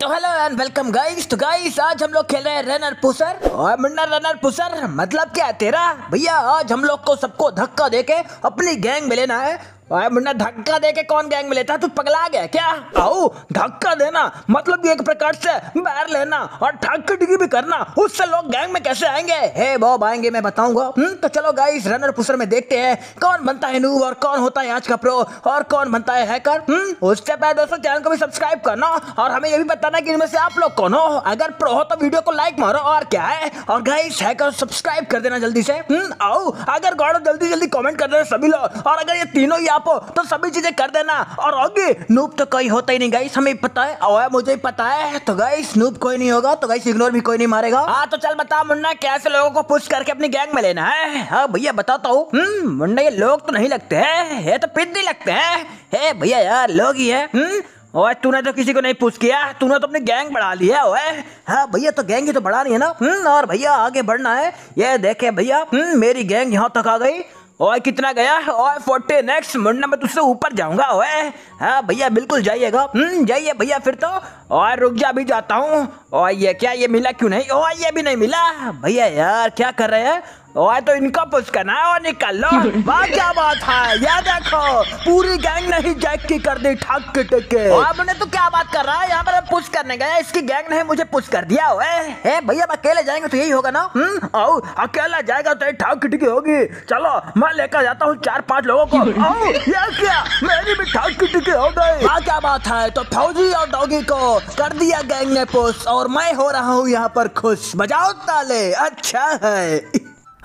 तो hello and welcome guys तो guys आज हम लोग खेल रहे हैं रनर पुसर और मुन्ना रनर पुसर मतलब क्या है तेरा भैया आज हम लोग को सबको धक्का देके अपनी गैंग में लेना है मुन्ना धक्का दे के कौन गैंग में लेता है तू पगला गया क्या आओ धक्का देना मतलब एक प्रकार से बैर लेना और ठक भी करना उससे लोग गैंग में कैसे आएंगे हे बॉब आएंगे मैं बताऊंगा हम्म, तो चलो गाइस रनर पुसर में देखते हैं कौन बनता है नूब और कौन होता है आज का प्रो और कौन बनता है हैकर हम्म, उससे पहले दोस्तों चैनल को भी सब्सक्राइब करना और हमें ये भी बताना की इनमें से आप लोग कौन हो अगर प्रो हो तो वीडियो को लाइक मारो और क्या है और गाइस हैकर सब्सक्राइब कर देना जल्दी से हम्म, आओ अगर गौड़ो जल्दी जल्दी कॉमेंट कर देना सभी लोग और अगर ये तीनों ही आप तो सभी चीज़ें कर देना और आगे नूप तो कोई होता ही नहीं गाइस हमें पता है और मुझे पता है तो गाइस नूप कोई नहीं होगा तो गाइस इग्नोर भी कोई नहीं मारेगा हाँ तो चल बता मुन्ना कैसे लोगों को पुश करके अपनी गैंग में लेना है हाँ भैया बताता हूँ हम्म, मुन्ना ये लोग तो नहीं लगते है ये तो नहीं लगते है भैया यार लोग ही है हम्म, ओए तूने तो किसी को नहीं पूछ किया तूने तो अपनी गैंग बढ़ा ली है ओए हाँ भैया तो गैंग ही तो बढ़ा रही है ना हम्म और भैया आगे बढ़ना है ये देखे भैया हम्म मेरी गैंग यहाँ तक आ गई ओए कितना गया ओए फोर्टे नेक्स्ट मुन्ना मैं तुझसे ऊपर जाऊंगा ओए हाँ भैया बिल्कुल जाइएगा हम्म, जाइए भैया फिर तो और रुक जा भी जाता हूँ ओए ये क्या ये मिला क्यों नहीं ओए ये भी नहीं मिला भैया यार क्या कर रहे हैं ओए तो इनका पुचका करना वो और निकल लो वाह क्या बात है ये देखो पूरी गैंग ने ही जैक की कर दी ठक टके आपने तो क्या बात कर रहा है यहाँ पर पुश करने गया इसकी गैंग ने मुझे पुश कर दिया ओए हे भैया अकेले जाएंगे तो यही होगा ना हम्म आओ अकेला जाएगा तो ठक टके होगी चलो मैं लेकर जाता हूँ चार पाँच लोगों को आओ ये क्या मेरी भी ठक टके हो गई वहाँ क्या बात है तो फौजी और डॉगी को कर दिया गैंग ने पुश और मैं हो रहा हूँ यहाँ पर खुश बजाओ ताले अच्छा है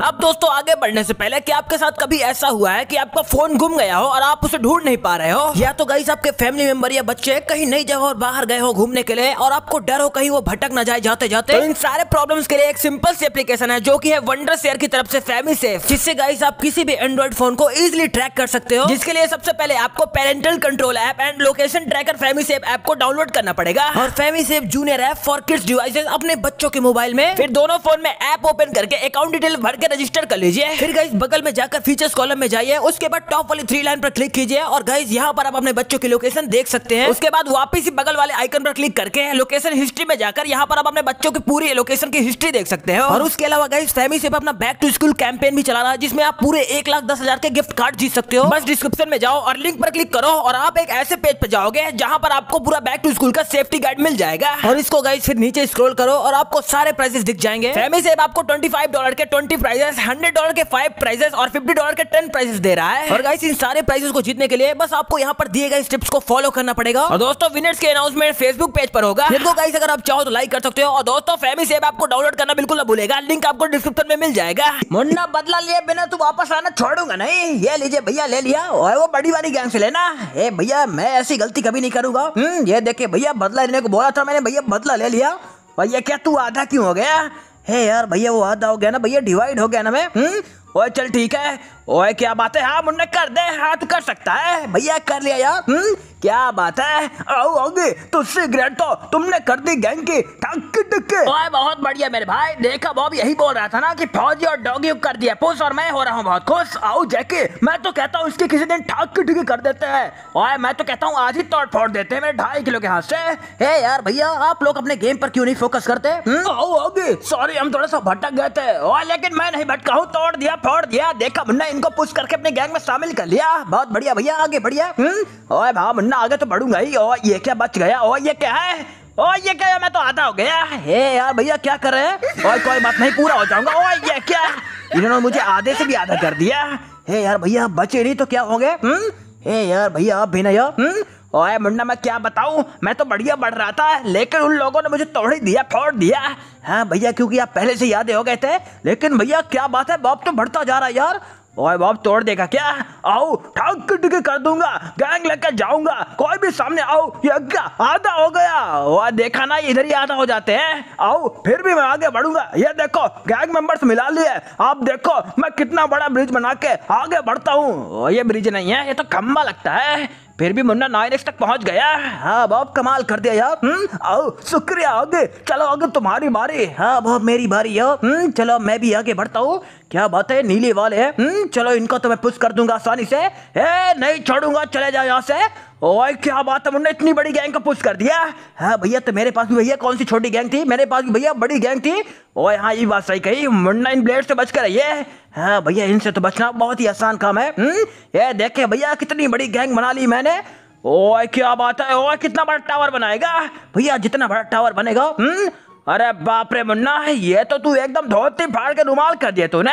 अब दोस्तों आगे बढ़ने से पहले कि आपके साथ कभी ऐसा हुआ है कि आपका फोन गुम गया हो और आप उसे ढूंढ नहीं पा रहे हो या तो गाइस आपके फैमिली मेंबर या बच्चे कहीं नई जगह और बाहर गए हो घूमने के लिए और आपको डर हो कहीं वो भटक ना जाए जाते जाते तो इन सारे प्रॉब्लम्स के लिए एक सिंपल सी एप्लीकेशन है जो की है वंडर शेयर की तरफ से फैमिली सेफ जिससे गाइस आप किसी भी एंड्रॉइड फोन को इजिली ट्रैक कर सकते हो जिसके लिए सबसे पहले आपको parental control app and location tracker family safe app को डाउनलोड करना पड़ेगा और family safe junior app for kids device अपने बच्चों के मोबाइल में फिर दोनों फोन में ऐप ओपन करके अकाउंट डिटेल भर करके रजिस्टर कर लीजिए फिर गाइज बगल में जाकर फीचर्स कॉलम में जाइए उसके बाद टॉप वाली थ्री लाइन पर क्लिक कीजिए और गाइज यहाँ पर आप अपने बच्चों की लोकेशन देख सकते हैं उसके बाद वापिस बगल वाले आइकन पर क्लिक करके लोकेशन हिस्ट्री में जाकर यहाँ पर आप अपने बच्चों की पूरी लोकेशन की हिस्ट्री देख सकते हैं और उसके अलावा गाइज फैमिली से अपना बैक टू स्कूल कैंपेन भी चला रहा है जिसमें आप पूरे एक लाख दस हजार के गिफ्ट कार्ड जीत सकते हो बस डिस्क्रिप्शन में जाओ और लिंक पर क्लिक करो और आप एक ऐसे पेज पर जाओगे जहाँ पर आपको पूरा बैक टू स्कूल का सेफ्टी गाइड मिल जाएगा और इसको गाइज फिर नीचे स्क्रोल करो और आपको सारे प्राइसेस दिख जाएंगे फैमिली से आपको ट्वेंटी डॉलर के ट्वेंटी प्राइजेस हंड्रेड डॉलर के फाइव प्राइजेस और फिफ्टी डॉलर के टेन प्राइजेस दे रहा है और गाइस इन सारे प्राइजेस को जीतने के लिए बस आपको यहाँ पर दिए गए स्टेप्स को फॉलो करना पड़ेगा और दोस्तों विनर्स के अनाउंसमेंट फेसबुक पेज पर होगा देखो गाइस अगर आप चाहो तो लाइक कर सकते हो और दोस्तों फैमिली से आपको डाउनलोड करना बिल्कुल ना भूलेगा लिंक आपको डिस्क्रिप्शन में मिल जाएगा मुन्ना बदला लिए बिना तू वापस आना छोड़ूंगा नहीं ये लीजिए भैया ले लिया और वो बड़ी वाली गैंग से लेना भैया मैं ऐसी गलती कभी नहीं करूंगा हम्म, ये देखे भैया बदला लेने को बोला था मैंने भैया बदला ले लिया भैया क्या तू आधा क्यों हो गया है यार भैया वो हाथ आओ गया ना भैया डिवाइड हो गया ना मैं हम्म? ओए चल ठीक है ओए क्या बात है हाँ मुन्ने कर दे हाथ कर सकता है भैया कर लिया यार हम्म क्या बात है आओ आओगे तो सिगरेट तो तुमने कर दी गैंग की टक टक ओए बहुत बढ़िया मेरे भाई देखा बॉब यही बोल रहा था ना कि फौजी और डॉगी कर दिया पुश और मैं हो रहा हूँ बहुत खुश आओ जैके मैं तो कहता हूँ इसके किसी दिन ठक टक कर देते हैं ओए मैं तो कहता हूँ आज ही तोड़ फोड़ देते हैं मेरे ढाई किलो के हाथ से हे यार भैया आप लोग अपने गेम पर क्यों नहीं फोकस करते हम्म? आओ आओगे सॉरी हम थोड़ा सा भटक गए थे लेकिन मैं नहीं भटका हूँ तोड़ दिया फोड़ दिया देखा मुन्ना इनको पुश करके अपने गैंग में शामिल कर लिया बहुत बढ़िया भैया आगे बढ़िया हम्म? ओए भाव मुन्ना आगे तो बढ़ूंगा ही ओ ये क्या बच गया ओ ये क्या है ओ ये क्या है मैं तो आता हो गया हे यार भैया क्या कर रहे हैं और कोई बात नहीं पूरा हो जाऊंगा ओ ये क्या इन्होंने मुझे आधे से भी आधा कर दिया हे यार भैया बचे नहीं तो क्या होंगे हम्म? हे यार भैया आप भी नहीं ओए मुन्ना मैं क्या बताऊँ मैं तो बढ़िया बढ़ रहा था लेकिन उन लोगों ने मुझे तोड़ ही दिया फोड़ दिया हाँ भैया क्योंकि आप पहले से याद हो गए थे लेकिन भैया क्या बात है बाप तो बढ़ता जा रहा है यार ओए बाप तोड़ देगा क्या आओ ठाक टिक कर दूंगा गैंग लेकर जाऊंगा कोई भी सामने आओ यज्ञ आधा हो गया ओए देखा ना इधर ही आधा हो जाते हैं आओ फिर भी मैं आगे बढ़ूंगा ये देखो गैंग मेंबर्स मिला लिए आप देखो मैं कितना बड़ा ब्रिज बना के आगे बढ़ता हूँ ये ब्रिज नहीं है ये तो खम्बा लगता है फिर भी मुन्ना नाइन एक्स तक पहुंच गया हाँ बाप कमाल कर दिया यार हम्म आओ शुक्रिया आगे चलो आगे तुम्हारी बारी हाँ बाप मेरी बारी यार हम्म चलो मैं भी आगे बढ़ता हूँ क्या बात है नीले वाले हैं हम्म, चलो इनको तो मैं पुश कर दूंगा आसानी से ए, नहीं छोड़ूंगा चले जाओ यहाँ से ओए क्या बात है मुन्ना इतनी बड़ी गैंग का पुश कर दिया हाँ भैया तो मेरे पास भी भैया कौन सी छोटी गैंग थी मेरे पास भी भैया बड़ी गैंग थी ओए हाँ ये बात सही कही मुन्ना इन ब्लेड से बच कर रहिए हाँ भैया इनसे तो बचना बहुत ही आसान काम है हम्म? ये देखे भैया कितनी बड़ी गैंग बना ली मैंने ओए क्या बात है ओए कितना बड़ा टावर बनाएगा भैया जितना बड़ा टावर बनेगा हम्म? अरे बाप रे मुन्ना ये तो तू एकदम धोती फाड़ के रुमाल कर दिया तूने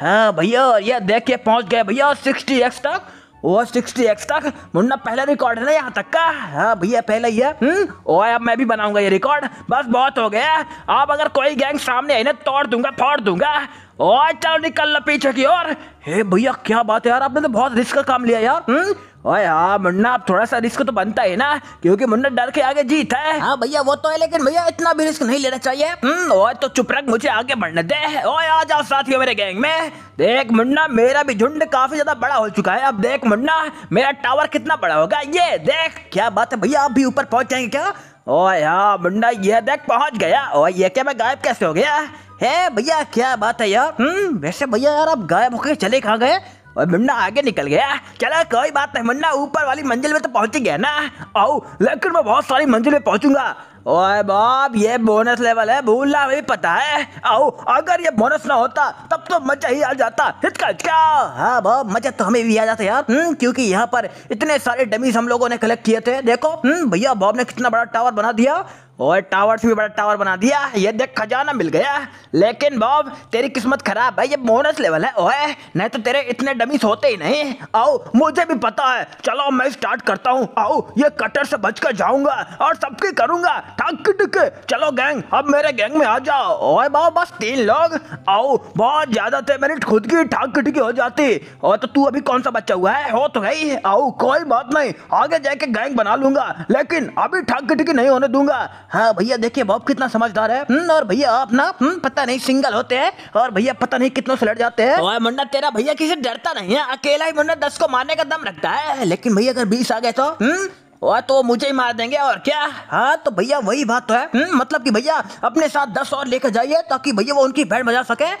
हाँ भैया ये देख के पहुंच गए भैया सिक्सटी एक्स तक ओ सिक्सटी एक्स तक मुन्ना पहला रिकॉर्ड है ना यहाँ तक का हाँ भैया पहला ही है हम्म? ओ अब मैं भी बनाऊंगा ये रिकॉर्ड बस बहुत हो गया अब अगर कोई गैंग सामने आई ना तोड़ दूंगा फोड़ दूंगा ओ चलो निकल लो पीछे की ओर हे भैया क्या बात है यार आपने तो बहुत रिस्क का काम लिया यार हुँ? हम्म? ओए हाँ मुन्ना आप थोड़ा सा रिस्क तो बनता है ना क्योंकि मुन्ना डर के आगे जीत है हाँ भैया वो तो है लेकिन भैया इतना भी रिस्क नहीं लेना चाहिए हम्म, ओए तो चुप रख मुझे आगे बढ़ने दे ओए आ जाओ साथियों मेरे गैंग में देख मुन्ना मेरा भी झुंड काफी ज्यादा बड़ा हो चुका है अब देख मुन्ना मेरा टावर कितना बड़ा होगा ये देख क्या बात है भैया आप भी ऊपर पहुंच जाएंगे क्या ओ यार हाँ, मुन्ना ये देख पहुंच गया और ये क्या मैं गायब कैसे हो गया है भैया क्या बात है यार हम्म वैसे भैया यार आप गायब होकर चले कहाँ गए और मुन्ना आगे निकल गया चलो कोई बात नहीं मुन्ना ऊपर वाली मंजिल में तो पहुंच ही गया ना आओ लेकिन मैं बहुत सारी मंजिल में पहुंचूंगा ओए बाप ये बोनस लेवल है भूलना भी पता है आओ अगर ये बोनस ना होता तब तो मजा ही आ जाता हिचका हिचका हाँ बाप मजा तो हमें भी आ जाता यार हम्म क्योंकि यहाँ पर इतने सारे डमीज हम लोगों ने कलेक्ट किए थे देखो हम्म, भैया बाब ने कितना बड़ा टावर बना दिया और टावर से भी बड़ा टावर बना दिया ये देख खजाना मिल गया लेकिन बॉब तेरी किस्मत खराब है ये बोनस लेवल है ओए नहीं तो तेरे इतने डमीस होते ही नहीं आओ मुझे भी पता है चलो मैं स्टार्ट करता हूँ आओ ये कटर से बच कर जाऊंगा और सबकी करूंगा ठक टक चलो गैंग अब मेरे गैंग में आ जाओ ओए बाओ बस तीन लोग आओ बहुत ज्यादा थे मेरी खुद की ठाक टिकी हो जाती और तो तू अभी कौन सा बच्चा हुआ है हो तो गई आओ कोई बात नहीं आगे जाके गैंग बना लूंगा लेकिन अभी ठाक टिकी नहीं होने दूंगा हाँ भैया देखिए बॉब कितना समझदार है हम्म, और भैया आप ना हम्म, पता नहीं सिंगल होते हैं और भैया पता नहीं कितनों से लड़ जाते हैं ओए मुन्ना तेरा भैया किसी डरता नहीं है अकेला ही मुन्ना दस को मारने का दम रखता है लेकिन भैया अगर बीस आ गए तो वह हम्म, तो मुझे ही मार देंगे और क्या हाँ तो भैया वही बात तो है मतलब कि भैया अपने साथ दस और लेकर जाइए ताकि भैया वो उनकी बैंड बजा सके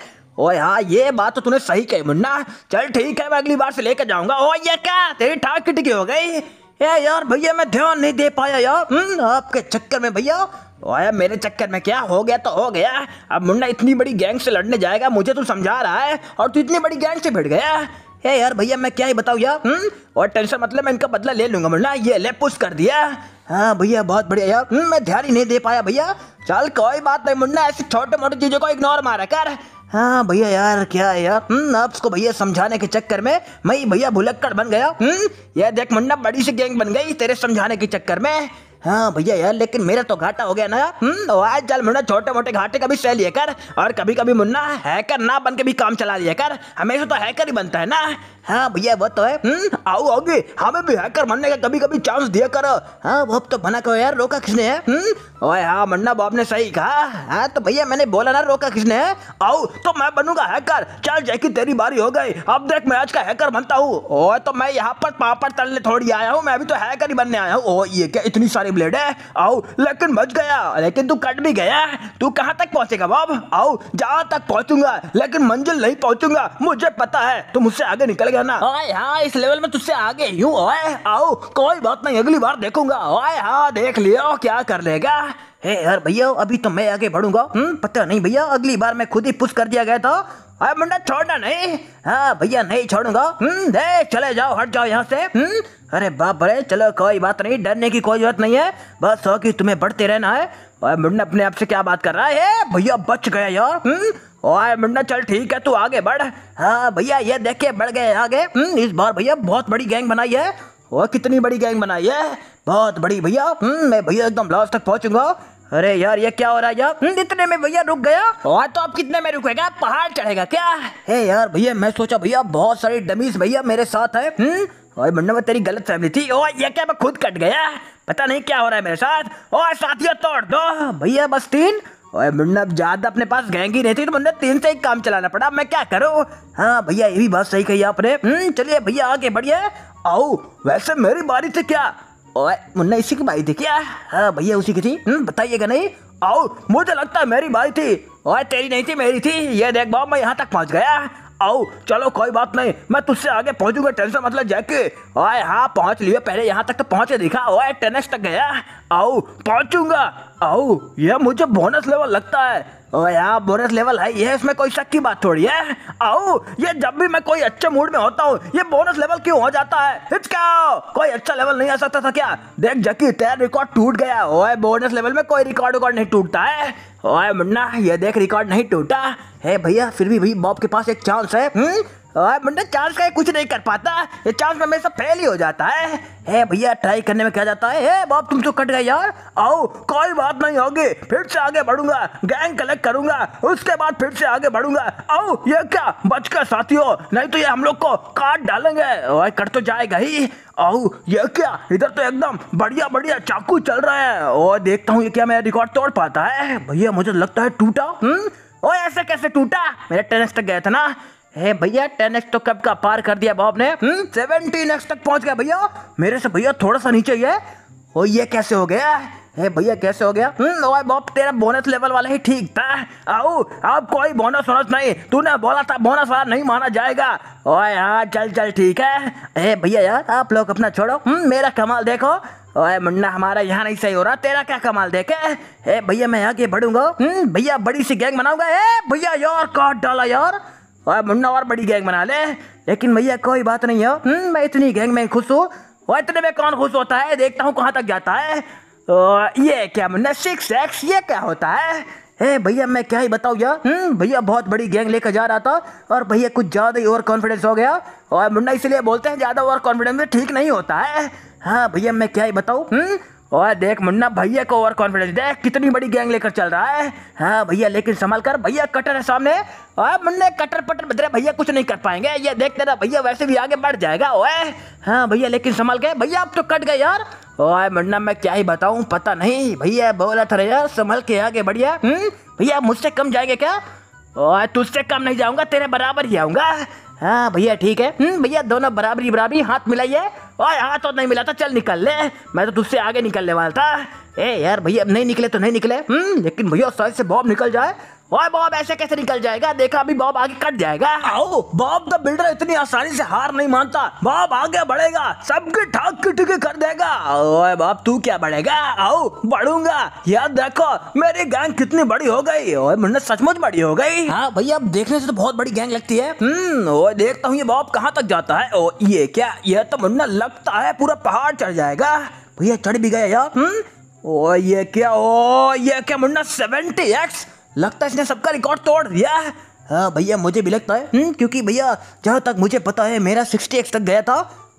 ओए हाँ ये बात तो तूने सही कही मुन्ना चल ठीक है मैं अगली बार से लेकर जाऊंगा ओ ये क्या तेरी ठाक टिकी हो गई ए यार भैया मैं ध्यान नहीं दे पाया यार हम्म, आपके चक्कर में भैया आया मेरे चक्कर में क्या हो गया तो हो गया अब मुन्ना इतनी बड़ी गैंग से लड़ने जाएगा मुझे तू तो समझा रहा है और तू इतनी बड़ी गैंग से भिड़ गया ए यार भैया मैं क्या ही बताऊँ यार हुँ? हम्म, और टेंशन मतलब मैं इनका बदला ले लूंगा मुन्ना ये ले पुश कर दिया हाँ भैया बहुत बढ़िया यार हम्म, मैं ध्यान ही नहीं दे पाया भैया चल कोई बात नहीं मुन्ना ऐसी छोटे मोटे चीज़ों को इग्नोर मारा कर हाँ भैया यार क्या है यार हम्म आपको भैया समझाने के चक्कर में मैं भैया भुलक्कड़ बन गया हम्म ये देख मुन्ना बड़ी सी गैंग बन गई तेरे समझाने के चक्कर में हाँ भैया यार लेकिन मेरा तो घाटा हो गया ना हम्म आज चल मुन्ना छोटे मोटे घाटे का भी सह लिया कर और कभी कभी मुन्ना हैकर ना बन के भी काम चला लिया कर हमेशा तो हैकर ही बनता है ना हाँ भैया वो तो है हम्म, आओ आओगे हमें भी हैकर बनने का कभी कभी चांस दिया करो हाँ अब तो बना करो यार रोका किसने है हम्म, ओए हाँ मन्ना बाप ने सही कहा हाँ तो भैया मैंने बोला ना रोका किसने है आओ तो मैं बनूंगा हैकर चल जैकी तेरी बारी हो गई अब देख मैं आज का हैकर बनता हूँ ओए तो मैं यहाँ पर पापड़ तलने थोड़ी आया हूँ मैं अभी तो हैकर ही बनने आया हूँ ओ ये क्या इतनी सारी ब्लेड है आओ लेकिन बच गया लेकिन तू कट भी गया तू कहाँ तक पहुँचेगा बाब आओ जहाँ तक पहुँचूंगा लेकिन मंजिल नहीं पहुँचूंगा मुझे पता है तुम मुझसे आगे निकल गया गया ना हाय हाँ इस लेवल में तुझसे आगे ही हूँ आओ कोई बात नहीं अगली बार देखूंगा हाय हाँ देख लियो क्या कर लेगा हे यार भैया अभी तो मैं आगे बढ़ूंगा हम्म पता नहीं भैया अगली बार मैं खुद ही पुश कर दिया गया था अरे मुंडा छोड़ना नहीं हाँ भैया नहीं छोड़ूंगा हम्म दे चले जाओ हट जाओ यहाँ से हम्म अरे बाप रे चलो कोई बात नहीं डरने की कोई जरूरत नहीं है बस हो कि तुम्हें बढ़ते रहना है और मुंडा अपने आप से क्या बात कर रहा है भैया बच गया यार हम्म ओए मुन्ना चल ठीक है तू आगे बढ़ हाँ भैया ये देखे बढ़ गए आगे हम्म, इस बार भैया बहुत बड़ी गैंग बनाई है वो कितनी बड़ी गैंग बनाई है बहुत बड़ी भैया हम्म, मैं भैया एकदम लास्ट तक पहुंचूंगा अरे यार ये क्या हो रहा है यार हम्म, इतने में भैया रुक गया और तो आप कितने में रुकेगा पहाड़ चढ़ेगा क्या हे यार भैया मैं सोचा भैया बहुत सारी डमीज भैया मेरे साथ है और मुन्ना में तेरी गलत फैमिली थी ओ ये क्या मैं खुद कट गया पता नहीं क्या हो रहा है मेरे साथ और साथियों तोड़ दो भैया बस तीन मुन्ना ज़्यादा अपने पास गैंग ही रहती तो बंदा तीन से एक काम चलाना पड़ा मैं क्या करूँ हाँ भैया ये भी बात सही कही आपने हम्म, चलिए भैया आगे बढ़िए आओ वैसे मेरी बारी से क्या ओए मुन्ना इसी की बारी थी क्या हाँ भैया उसी की थी हम्म, बताइएगा नहीं आओ मुझे लगता है मेरी बारी थी ओए तेरी नहीं थी मेरी थी ये देख बाबू मैं यहाँ तक पहुँच गया आओ चलो कोई बात नहीं मैं तुझसे आगे पहुंचूंगा टेंशन मतलब जैके आए हाँ पहुंच लिया पहले यहाँ तक तो पहुंचे दिखा ओए टेनिस तक गया आओ पहुंचूंगा आओ यह मुझे बोनस लेवल लगता है ओ बोरस लेवल है ये इसमें कोई शक की बात थोड़ी है आओ ये जब भी मैं कोई अच्छे मूड में होता हूँ ये बोनस लेवल क्यों हो जाता है हिचकाओ कोई अच्छा लेवल नहीं आ सकता था क्या देख जकी तेरा रिकॉर्ड टूट गया ओए बोनस लेवल में कोई रिकॉर्ड विकॉर्ड नहीं टूटता है ओए मुन्ना ये देख रिकॉर्ड नहीं टूटा है भैया फिर भी भाई बॉब के पास एक चांस है हुँ? हम्म? मुंडा चार्ज का कुछ नहीं कर पाता ये चार्ज में हमेशा फेल ही हो जाता है हे भैया ट्राई करने में क्या जाता है हे बाप तुम तो कट गए यार आओ कोई बात नहीं होगी फिर से आगे बढ़ूंगा गैंग कलेक्ट करूंगा उसके बाद फिर से आगे बढ़ूंगा आओ ये क्या बच कर साथी हो नहीं तो ये हम लोग को काट डालेंगे ओए कट तो जाएगा ही आओ ये क्या इधर तो एकदम बढ़िया बढ़िया चाकू चल रहा है और देखता हूँ ये क्या मेरा रिकॉर्ड तोड़ पाता है भैया मुझे लगता है टूटा हम्म? ओ ऐसे कैसे टूटा मेरा टेनिस तक गया था ना भैया टेन एक्स तो कब का पार कर दिया बाप ने सेवनटीन हम्म? एक्स तक पहुंच गया भैया मेरे से भैया थोड़ा सा नीचे ही है ओ ये कैसे हो गया हे भैया कैसे हो गया ओए हम्म? बाप तेरा बोनस लेवल वाला ही ठीक था आओ अब कोई बोनस वोनस नहीं तूने बोला था बोनस वाला नहीं माना जाएगा ओए हाँ चल चल ठीक है हे भैया यार आप लोग अपना छोड़ो हम्म? मेरा कमाल देखो ओए मुन्ना हमारा यहाँ नहीं सही हो रहा तेरा क्या कमाल देखे हे भैया मैं आगे बढ़ूंगा भैया बड़ी सी गैंग बनाऊंगा हे भैया यार काट डाला यार और मुन्ना और बड़ी गैंग बना ले लेकिन भैया कोई बात नहीं है हम्म, मैं इतनी गैंग में खुश हूँ और इतने में कौन खुश होता है देखता हूँ कहाँ तक जाता है तो ये क्या मुन्ना सिक्स एक्स ये क्या होता है ए भैया मैं क्या ही बताऊँ यार हम्म, भैया बहुत बड़ी गैंग लेकर जा रहा था और भैया कुछ ज़्यादा ही ओवर कॉन्फिडेंस हो गया और मुन्ना इसलिए बोलते हैं ज़्यादा ओवर कॉन्फिडेंस ठीक नहीं होता है हाँ भैया मैं क्या ही बताऊँ हम्म, और देख मुन्ना भैया को ओवर कॉन्फिडेंस देख कितनी बड़ी गैंग लेकर चल रहा है हाँ भैया लेकिन संभल कर भैया कटर है सामने और मुन्ने कटर पटर बदरे भैया कुछ नहीं कर पाएंगे ये देख तेरा भैया वैसे भी आगे बढ़ जाएगा ओए हाँ भैया लेकिन संभाल गए भैया अब तो कट गए यार ओए मुन्ना मैं क्या ही बताऊँ पता नहीं भैया बोला था यार संभल के आगे बढ़िया हम्म, भैया मुझसे कम जाएंगे क्या ओए तुझसे कम नहीं जाऊँगा तेरे बराबर ही आऊँगा हाँ भैया ठीक है हम्म, भैया दोनों बराबरी बराबरी हाथ मिलाइए और यहाँ तो नहीं मिला था चल निकल ले मैं तो तुझसे आगे निकलने वाला था ए यार भैया अब नहीं निकले तो नहीं निकले हम्म लेकिन भैया सर से बॉब निकल जाए ओए बॉब ऐसे कैसे निकल जाएगा देखा अभी बॉब आगे कट जाएगा आओ बॉब द बिल्डर इतनी आसानी से हार नहीं मानता बॉब आगे बढ़ेगा सबके ठाक टिकी कर देगा ओए बॉब तू क्या बढ़ेगा आओ बढ़ूंगा यार देखो मेरी गैंग कितनी बड़ी हो गई ओए मुन्ना सचमुच बड़ी हो गई हाँ भैया अब देखने से तो बहुत बड़ी गैंग लगती है हम्म, ओए देखता हूँ ये बॉब कहाँ तक जाता है ओ ये क्या यह तो मुन्ना लगता है पूरा पहाड़ चढ़ जाएगा भैया चढ़ भी गया यार हम्म, ओ ये क्या ओ ये क्या मुन्ना सेवेंटी एक्स लगता है इसने सबका रिकॉर्ड तोड़ दिया है हाँ भैया मुझे भी लगता है हुँ? हम्म, क्योंकि भैया जहाँ तक मुझे पता है मेरा सिक्सटी एक्स तक गया था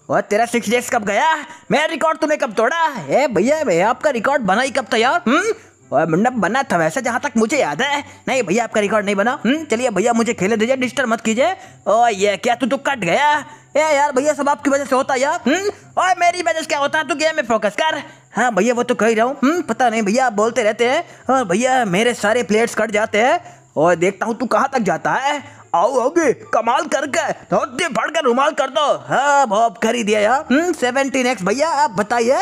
और तेरा सिक्स डेज कब गया मेरा रिकॉर्ड तूने कब तोड़ा है भैया भैया आपका रिकॉर्ड बना ही कब था यार हम्म, और मंडप बना था वैसे जहाँ तक मुझे याद है नहीं भैया आपका रिकॉर्ड नहीं बना हम्म, चलिए भैया मुझे खेले दीजिए डिस्टर्ब मत कीजिए ओ ये क्या तू तो कट गया ए यार भैया सब आपकी वजह से होता है यार और हम्म? हम्म। मेरी वजह से क्या होता है तू गेम में फोकस कर हाँ भैया वो तो कह रहा हूँ हम्म, पता नहीं भैया आप बोलते रहते हैं और हाँ, भैया मेरे सारे प्लेट्स कट जाते हैं और देखता हूँ तू कहाँ तक जाता है आओ आओगे कमाल करके धोती फट कर रुमाल कर दो हाँ बहुत कर ही दिया यार सेवेंटीन एक्स भैया आप बताइए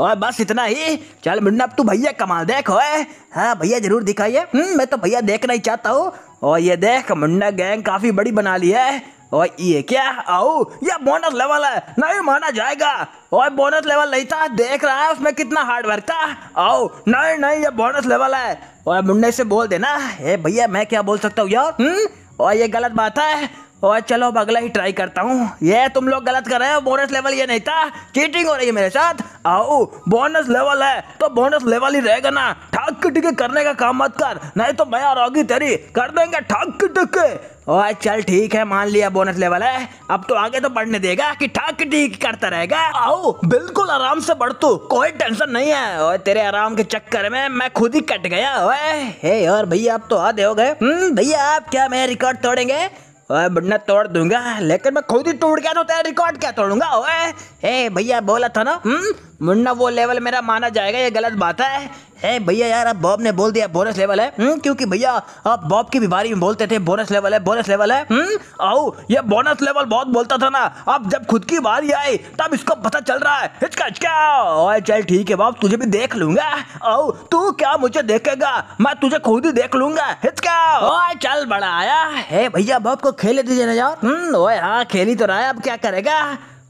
और बस इतना ही चल मुन्ना अब तू भैया कमाल देखो है हाँ भैया जरूर दिखाइए मैं तो भैया देखना ही चाहता हूँ और ये देख मुन्ना गैंग काफ़ी बड़ी बना ली है और ये क्या आओ ये बोनस लेवल है नहीं माना जाएगा और बोनस लेवल नहीं था देख रहा है उसमें कितना हार्ड वर्क था आओ नहीं नहीं ये बोनस लेवल है और मुन्ने से बोल देना ए भैया मैं क्या बोल सकता हूँ यार और हम्म? ये गलत बात है और चलो अब अगला ही ट्राई करता हूँ ये तुम लोग गलत कर रहे हो बोनस लेवल ये नहीं था चीटिंग हो रही है मेरे साथ आओ बोनस लेवल है तो बोनस लेवल ही रहेगा ना ठक टिके करने का काम मत कर नहीं तो मैं आरोगी तेरी कर देंगे ठक टिके और चल ठीक है मान लिया बोनस लेवल है अब तो आगे तो बढ़ने देगा कि ठाक टिक करता रहेगा आओ बिल्कुल आराम से बढ़ तू कोई टेंशन नहीं है और तेरे आराम के चक्कर में मैं खुद ही कट गया ओए हे यार भैया आप तो आधे हो गए हम्म, भैया आप क्या मेरे रिकॉर्ड तोड़ेंगे बढ़ना तोड़ दूंगा लेकिन मैं खुद ही टूट गया तो तेरा रिकॉर्ड क्या तोड़ूंगा ओए ए भैया बोला था ना हम्म वरना वो लेवल मेरा माना जाएगा ये गलत बात है है भैया यार अब बॉब ने बोल दिया बोनस लेवल है हुँ? हम्म, क्योंकि भैया आप बॉब की बीमारी में बोलते थे बोनस लेवल है बोनस लेवल है हुँ? हम्म, आओ ये बोनस लेवल बहुत बोलता था ना अब जब खुद की बारी आई तब इसको पता चल रहा है हिचका हिचका ओए चल ठीक है बाप तुझे भी देख लूंगा आओ तू क्या मुझे देखेगा मैं तुझे खुद ही देख लूंगा हिचका ओए चल बड़ा आया है भैया बॉब को खेले दीजिए ना यार हम्म, ओए हाँ खेली तो रहा है अब क्या करेगा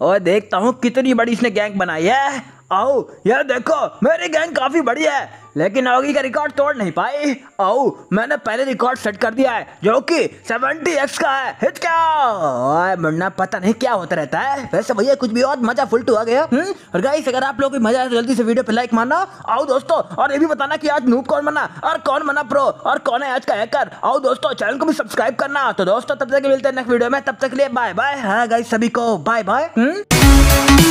और देखता हूँ कितनी बड़ी इसने गैंग बनाई है आओ यह देखो मेरी गैंग काफी बड़ी है लेकिन आओगी का रिकॉर्ड तोड़ नहीं पाई आओ मैंने पहले रिकॉर्ड सेट कर दिया है जो कि सेवेंटी एक्स का है हिट क्या मुन्ना पता नहीं क्या होता रहता है वैसे भैया कुछ भी और मजा फुल टू आ गया हुँ? हम्म, और गाइस अगर आप लोग मजा आया तो जल्दी से वीडियो पे लाइक मारना आओ दोस्तों और ये भी बताना की आज नूप कौन बना और कौन बना प्रो और कौन है आज का हैकर आओ दोस्तों चैनल को भी सब्सक्राइब करना तो दोस्तों तब तक मिलते हैं नेक्स्ट वीडियो में तब तक लिए बाय बाय हाँ गाइस सभी को बाय बाय हम्म।